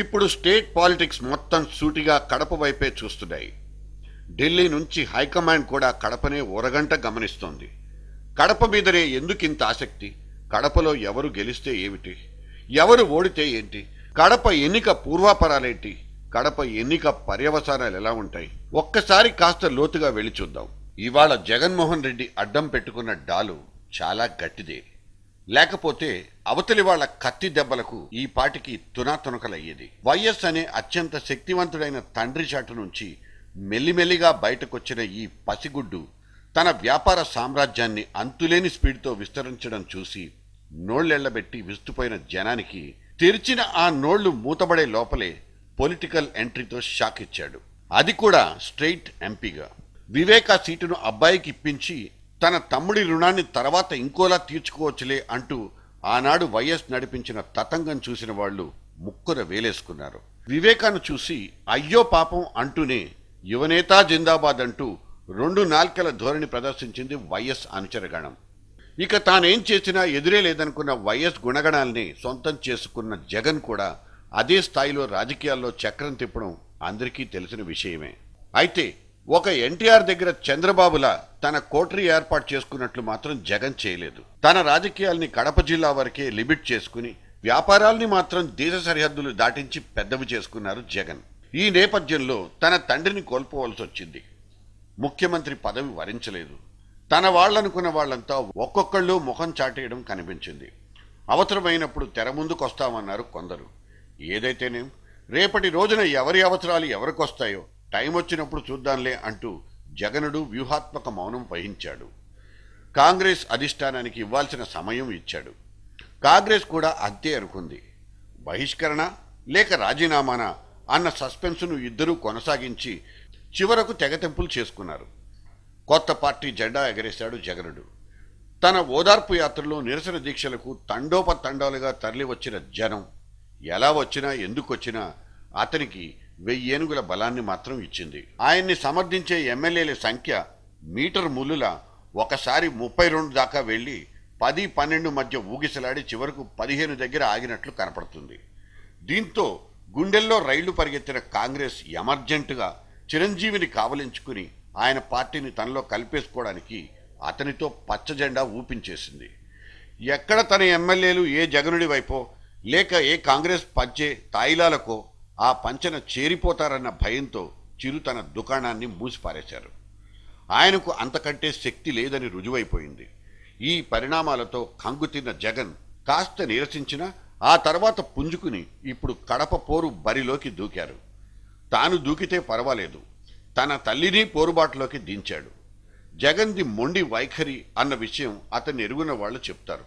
ఇప్పుడు state politics మొత్తం సూటిగా కడప వైపే చూస్తున్నాయి ఢిల్లీ నుంచి హైకమాండ్ కూడా కడపనే ఒరగంట గమనిస్తోంది కడప మీదనే ఎందుకింత ఆసక్తి కడపలో ఎవరు గెలిస్తే ఏమిటి ఎవరు ఓడితే ఏంటి కడప ఎన్నిక పూర్వాపరాలేంటి కడప ఎన్నిక పర్యవసానాలు ఎలా ఉంటాయి ఒక్కసారి కాస్త లోతుగా వెళ్ళి చూద్దాం ఇవాళ జగన్మోహన్ రెడ్డి అడ్డం పెట్టుకున్న డాలు చాలా గట్టిదే లేకపోతే అవతలి వాళ్ల కత్తి దెబ్బలకు ఈ పాటికి తునాతునకలయ్యేది వైఎస్ అనే అత్యంత శక్తివంతుడైన తండ్రి చాటు నుంచి మెల్లిమెల్లిగా బయటకొచ్చిన ఈ పసిగుడ్డు తన వ్యాపార సామ్రాజ్యాన్ని అంతులేని స్పీడ్తో విస్తరించడం చూసి నోళ్లెళ్లబెట్టి విస్తుపోయిన జనానికి తెరిచిన ఆ నోళ్లు మూతబడే లోపలే పొలిటికల్ ఎంట్రీతో షాక్ ఇచ్చాడు అది కూడా స్ట్రెయిట్ ఎంపీగా వివేకా సీటును అబ్బాయికి ఇప్పించి తన తమ్ముడి రుణాన్ని తర్వాత ఇంకోలా తీర్చుకోవచ్చులే అంటూ ఆనాడు వైఎస్ నడిపించిన తతంగం చూసిన వాళ్ళు ముక్కుర వేలేసుకున్నారు వివేకాను చూసి అయ్యో పాపం అంటూనే యువనేత జిందాబాద్ అంటూ రెండు నాల్కెల ధోరణి ప్రదర్శించింది వైఎస్ అనుచరగణం ఇక తానేం చేసినా ఎదురే లేదనుకున్న వైఎస్ గుణగణాల్ని సొంతం చేసుకున్న జగన్ కూడా అదే స్థాయిలో రాజకీయాల్లో చక్రం తిప్పడం అందరికీ తెలిసిన విషయమే అయితే ఒక ఎన్టీఆర్ దగ్గర చంద్రబాబులా తన కోటరీ ఏర్పాటు చేసుకున్నట్లు మాత్రం జగన్ చేయలేదు తన రాజకీయాల్ని కడప జిల్లా వరకే లిమిట్ చేసుకుని వ్యాపారాల్ని మాత్రం దేశ సరిహద్దులు దాటించి పెద్దవి చేసుకున్నారు జగన్ ఈ నేపథ్యంలో తన తండ్రిని కోల్పోవలసి వచ్చింది ముఖ్యమంత్రి పదవి వరించలేదు తన వాళ్ళనుకున్న వాళ్ళంతా ఒక్కొక్కళ్ళు ముఖం చాటేయడం కనిపించింది అవసరమైనప్పుడు తెర ముందుకొస్తామన్నారు కొందరు ఏదైతేనేం రేపటి రోజున ఎవరి అవసరాలు ఎవరికొస్తాయో టైం వచ్చినప్పుడు చూద్దాంలే అంటూ జగనుడు వ్యూహాత్మక మౌనం వహించాడు కాంగ్రెస్ అధిష్టానానికి ఇవ్వాల్సిన సమయం ఇచ్చాడు కాంగ్రెస్ కూడా అంతే అనుకుంది బహిష్కరణ లేక రాజీనామానా అన్న సస్పెన్స్ను ఇద్దరూ కొనసాగించి చివరకు తెగతెంపులు చేసుకున్నారు కొత్త పార్టీ జెండా ఎగరేశాడు జగనుడు తన ఓదార్పు యాత్రలో నిరసన దీక్షలకు తండోపతండాలుగా తరలివచ్చిన జనం ఎలా వచ్చినా ఎందుకొచ్చినా అతనికి వెయ్యి ఏనుగుల బలాన్ని మాత్రం ఇచ్చింది ఆయన్ని సమర్థించే ఎమ్మెల్యేల సంఖ్య మీటర్ ములుల ఒకసారి ముప్పై రెండు దాకా వెళ్ళి పది పన్నెండు మధ్య ఊగిసలాడి చివరకు పదిహేను దగ్గర ఆగినట్లు కనపడుతుంది దీంతో గుండెల్లో రైళ్లు పరిగెత్తిన కాంగ్రెస్ ఎమర్జెంటుగా చిరంజీవిని కావలించుకుని ఆయన పార్టీని తనలో కలిపేసుకోవడానికి అతనితో పచ్చజెండా ఊపించేసింది ఎక్కడ తన ఎమ్మెల్యేలు ఏ జగనుడి వైపో లేక ఏ కాంగ్రెస్ పచ్చే తాయిలాలకో ఆ పంచన చేరిపోతారన్న భయంతో చిరు తన దుకాణాన్ని మూసిపారేశారు ఆయనకు అంతకంటే శక్తి లేదని రుజువైపోయింది ఈ పరిణామాలతో కంగుతిన్న జగన్ కాస్త నిరసించినా ఆ తర్వాత పుంజుకుని ఇప్పుడు కడప పోరు బరిలోకి దూకారు తాను దూకితే పర్వాలేదు తన తల్లిని పోరుబాటులోకి దించాడు జగన్ది మొండి వైఖరి అన్న విషయం అతన్ని ఎరుగున వాళ్ళు చెప్తారు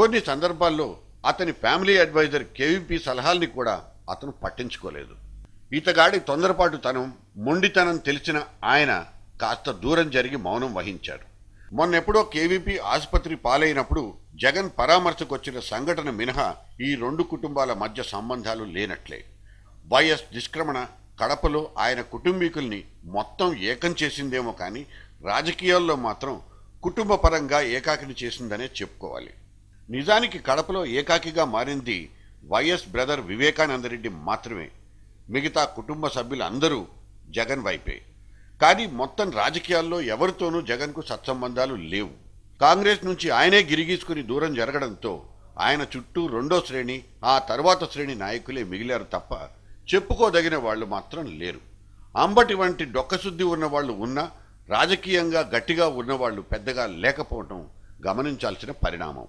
కొన్ని సందర్భాల్లో అతని ఫ్యామిలీ అడ్వైజర్ కేవీపీ సలహాల్ని కూడా అతను పట్టించుకోలేదు ఇతగాడి తనం మొండితనం తెలిసిన ఆయన కాస్త దూరం జరిగి మౌనం వహించాడు మొన్నెప్పుడో కేవీపీ ఆసుపత్రి పాలైనప్పుడు జగన్ పరామర్శకొచ్చిన సంఘటన మినహా ఈ రెండు కుటుంబాల మధ్య సంబంధాలు లేనట్లే వైఎస్ నిష్క్రమణ కడపలో ఆయన కుటుంబీకుల్ని మొత్తం ఏకం చేసిందేమో కానీ రాజకీయాల్లో మాత్రం కుటుంబ పరంగా ఏకాకిని చేసిందనే చెప్పుకోవాలి నిజానికి కడపలో ఏకాకిగా మారింది వైఎస్ బ్రదర్ వివేకానందరెడ్డి మాత్రమే మిగతా కుటుంబ సభ్యులందరూ జగన్ వైపే కానీ మొత్తం రాజకీయాల్లో ఎవరితోనూ జగన్కు సత్సంబంధాలు లేవు కాంగ్రెస్ నుంచి ఆయనే గిరిగీసుకుని దూరం జరగడంతో ఆయన చుట్టూ రెండో శ్రేణి ఆ తర్వాత శ్రేణి నాయకులే మిగిలారు తప్ప చెప్పుకోదగిన వాళ్ళు మాత్రం లేరు అంబటి వంటి డొక్కశుద్ధి ఉన్నవాళ్ళు ఉన్నా రాజకీయంగా గట్టిగా ఉన్నవాళ్ళు పెద్దగా లేకపోవటం గమనించాల్సిన పరిణామం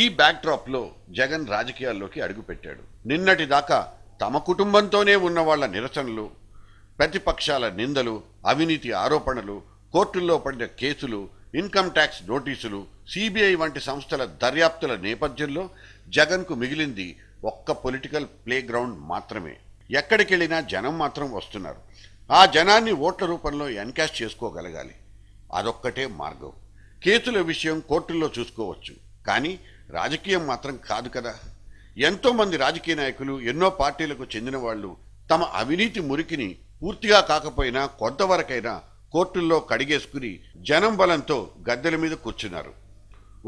ఈ బ్యాక్డ్రాప్లో జగన్ రాజకీయాల్లోకి అడుగుపెట్టాడు నిన్నటి దాకా తమ కుటుంబంతోనే ఉన్న వాళ్ల నిరసనలు ప్రతిపక్షాల నిందలు అవినీతి ఆరోపణలు కోర్టుల్లో పడిన కేసులు ఇన్కమ్ ట్యాక్స్ నోటీసులు సిబిఐ వంటి సంస్థల దర్యాప్తుల నేపథ్యంలో జగన్కు మిగిలింది ఒక్క పొలిటికల్ ప్లేగ్రౌండ్ మాత్రమే ఎక్కడికెళ్ళినా జనం మాత్రం వస్తున్నారు ఆ జనాన్ని ఓట్ల రూపంలో ఎన్కాష్ చేసుకోగలగాలి అదొక్కటే మార్గం కేసుల విషయం కోర్టుల్లో చూసుకోవచ్చు కానీ రాజకీయం మాత్రం కాదు కదా ఎంతోమంది రాజకీయ నాయకులు ఎన్నో పార్టీలకు చెందిన వాళ్ళు తమ అవినీతి మురికిని పూర్తిగా కాకపోయినా కొంతవరకైనా కోర్టుల్లో కడిగేసుకుని జనం బలంతో గద్దెల మీద కూర్చున్నారు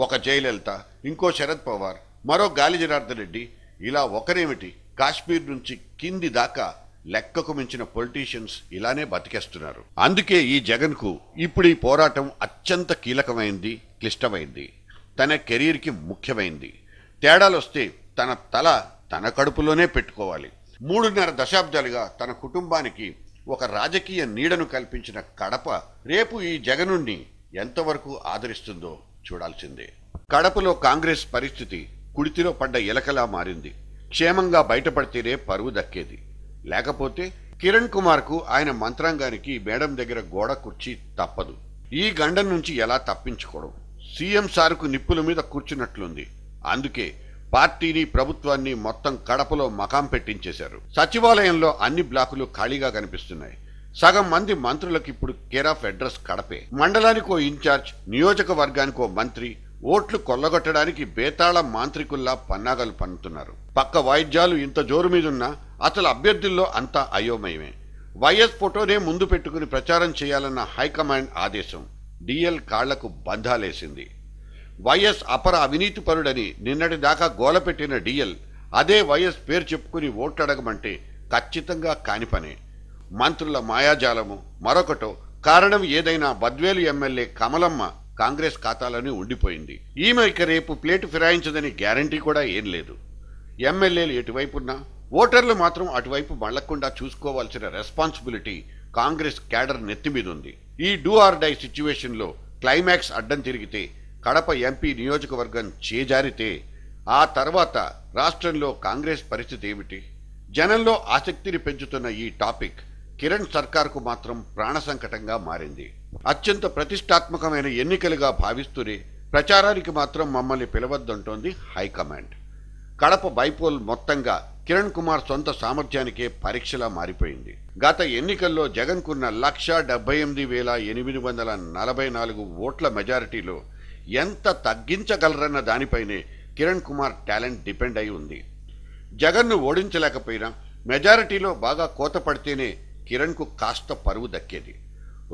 ఒక జయలలిత ఇంకో శరద్ పవార్ మరో గాలి జనార్దన్ రెడ్డి ఇలా ఒకరేమిటి కాశ్మీర్ నుంచి కింది దాకా లెక్కకు మించిన పొలిటీషియన్స్ ఇలానే బతికేస్తున్నారు అందుకే ఈ జగన్కు ఇప్పుడు ఈ పోరాటం అత్యంత కీలకమైంది క్లిష్టమైంది తన కెరీర్కి ముఖ్యమైంది తేడాలొస్తే తన తల తన కడుపులోనే పెట్టుకోవాలి మూడున్నర దశాబ్దాలుగా తన కుటుంబానికి ఒక రాజకీయ నీడను కల్పించిన కడప రేపు ఈ జగనుణ్ణి ఎంతవరకు ఆదరిస్తుందో చూడాల్సిందే కడపలో కాంగ్రెస్ పరిస్థితి కుడితిలో పడ్డ ఎలకలా మారింది క్షేమంగా బయటపడితేనే పరువు దక్కేది లేకపోతే కిరణ్ కుమార్కు ఆయన మంత్రాంగానికి మేడం దగ్గర గోడ కుర్చీ తప్పదు ఈ గండం నుంచి ఎలా తప్పించుకోవడం సీఎం సార్కు నిప్పుల మీద కూర్చున్నట్లుంది అందుకే పార్టీని ప్రభుత్వాన్ని మొత్తం కడపలో మకాం పెట్టించేశారు సచివాలయంలో అన్ని బ్లాకులు ఖాళీగా కనిపిస్తున్నాయి సగం మంది మంత్రులకు ఇప్పుడు కేర్ ఆఫ్ అడ్రస్ కడపే ఓ ఇన్ఛార్జ్ నియోజకవర్గానికో మంత్రి ఓట్లు కొల్లగొట్టడానికి బేతాళ మాంత్రికుల్లా పన్నాగలు పన్నుతున్నారు పక్క వాయిద్యాలు ఇంత జోరు మీదున్నా అసలు అభ్యర్థుల్లో అంతా అయోమయమే వైఎస్ ఫోటోనే ముందు పెట్టుకుని ప్రచారం చేయాలన్న హైకమాండ్ ఆదేశం డిఎల్ కాళ్లకు బంధాలేసింది వైఎస్ అపర అవినీతి పరుడని నిన్నటిదాకా గోలపెట్టిన డిఎల్ అదే వైఎస్ పేరు చెప్పుకుని ఓట్లడగమంటే ఖచ్చితంగా కాని పనే మంత్రుల మాయాజాలము మరొకటో కారణం ఏదైనా బద్వేలు ఎమ్మెల్యే కమలమ్మ కాంగ్రెస్ ఖాతాలోనే ఉండిపోయింది ఈమె ఇక రేపు ప్లేటు ఫిరాయించదని గ్యారంటీ కూడా ఏం లేదు ఎమ్మెల్యేలు ఎటువైపున్నా ఓటర్లు మాత్రం అటువైపు మళ్లకుండా చూసుకోవాల్సిన రెస్పాన్సిబిలిటీ కాంగ్రెస్ క్యాడర్ నెత్తిమీద ఉంది ఈ డూ ఆర్ డై సిచ్యువేషన్లో క్లైమాక్స్ అడ్డం తిరిగితే కడప ఎంపీ నియోజకవర్గం చేజారితే ఆ తర్వాత రాష్ట్రంలో కాంగ్రెస్ పరిస్థితి ఏమిటి జనంలో ఆసక్తిని పెంచుతున్న ఈ టాపిక్ కిరణ్ సర్కార్కు మాత్రం ప్రాణ సంకటంగా మారింది అత్యంత ప్రతిష్టాత్మకమైన ఎన్నికలుగా భావిస్తూనే ప్రచారానికి మాత్రం మమ్మల్ని పిలవద్దంటోంది హైకమాండ్ కడప బైపోల్ మొత్తంగా కిరణ్ కుమార్ సొంత సామర్థ్యానికే పరీక్షలా మారిపోయింది గత ఎన్నికల్లో జగన్కున్న లక్ష డెబ్బై ఎనిమిది వేల ఎనిమిది వందల నలభై నాలుగు ఓట్ల మెజారిటీలో ఎంత తగ్గించగలరన్న దానిపైనే కిరణ్ కుమార్ టాలెంట్ డిపెండ్ అయి ఉంది జగన్ను ఓడించలేకపోయినా మెజారిటీలో బాగా కోత పడితేనే కిరణ్కు కాస్త పరువు దక్కేది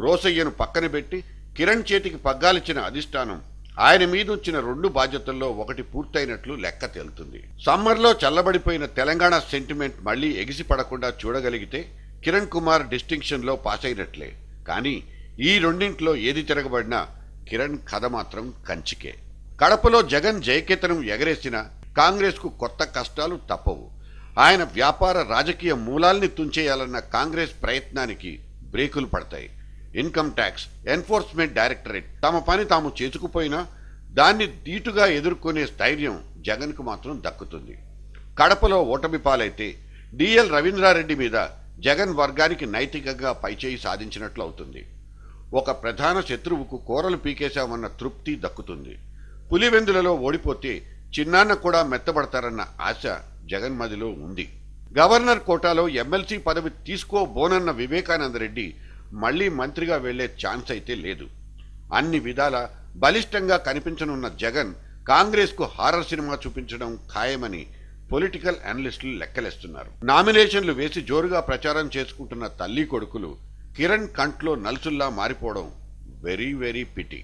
రోసయ్యను పక్కన పెట్టి కిరణ్ చేతికి పగ్గాలిచ్చిన అధిష్టానం ఆయన మీద వచ్చిన రెండు బాధ్యతల్లో ఒకటి పూర్తయినట్లు లెక్క తేలుతుంది సమ్మర్లో చల్లబడిపోయిన తెలంగాణ సెంటిమెంట్ మళ్లీ ఎగిసిపడకుండా చూడగలిగితే కిరణ్ కుమార్ డిస్టింక్షన్లో పాస్ అయినట్లే కానీ ఈ రెండింట్లో ఏది తిరగబడినా కిరణ్ కథ మాత్రం కంచికే కడపలో జగన్ జయకేతనం ఎగరేసిన కాంగ్రెస్కు కొత్త కష్టాలు తప్పవు ఆయన వ్యాపార రాజకీయ మూలాల్ని తుంచేయాలన్న కాంగ్రెస్ ప్రయత్నానికి బ్రేకులు పడతాయి ఇన్కమ్ ట్యాక్స్ ఎన్ఫోర్స్మెంట్ డైరెక్టరేట్ తమ పని తాము చేసుకుపోయినా దాన్ని ధీటుగా ఎదుర్కొనే స్థైర్యం జగన్కు మాత్రం దక్కుతుంది కడపలో ఓటమి పాలైతే డిఎల్ రవీంద్రారెడ్డి మీద జగన్ వర్గానికి నైతికంగా పైచేయి సాధించినట్లు అవుతుంది ఒక ప్రధాన శత్రువుకు కూరలు పీకేశామన్న తృప్తి దక్కుతుంది పులివెందులలో ఓడిపోతే చిన్నాన్న కూడా మెత్తబడతారన్న ఆశ జగన్ మదిలో ఉంది గవర్నర్ కోటాలో ఎమ్మెల్సీ పదవి తీసుకోబోనన్న వివేకానందరెడ్డి మళ్లీ మంత్రిగా వెళ్లే ఛాన్స్ అయితే లేదు అన్ని విధాల బలిష్టంగా కనిపించనున్న జగన్ కాంగ్రెస్కు హారర్ సినిమా చూపించడం ఖాయమని పొలిటికల్ అనలిస్టులు లెక్కలేస్తున్నారు నామినేషన్లు వేసి జోరుగా ప్రచారం చేసుకుంటున్న తల్లి కొడుకులు కిరణ్ కంట్లో నల్సుల్లా మారిపోవడం వెరీ వెరీ పిటి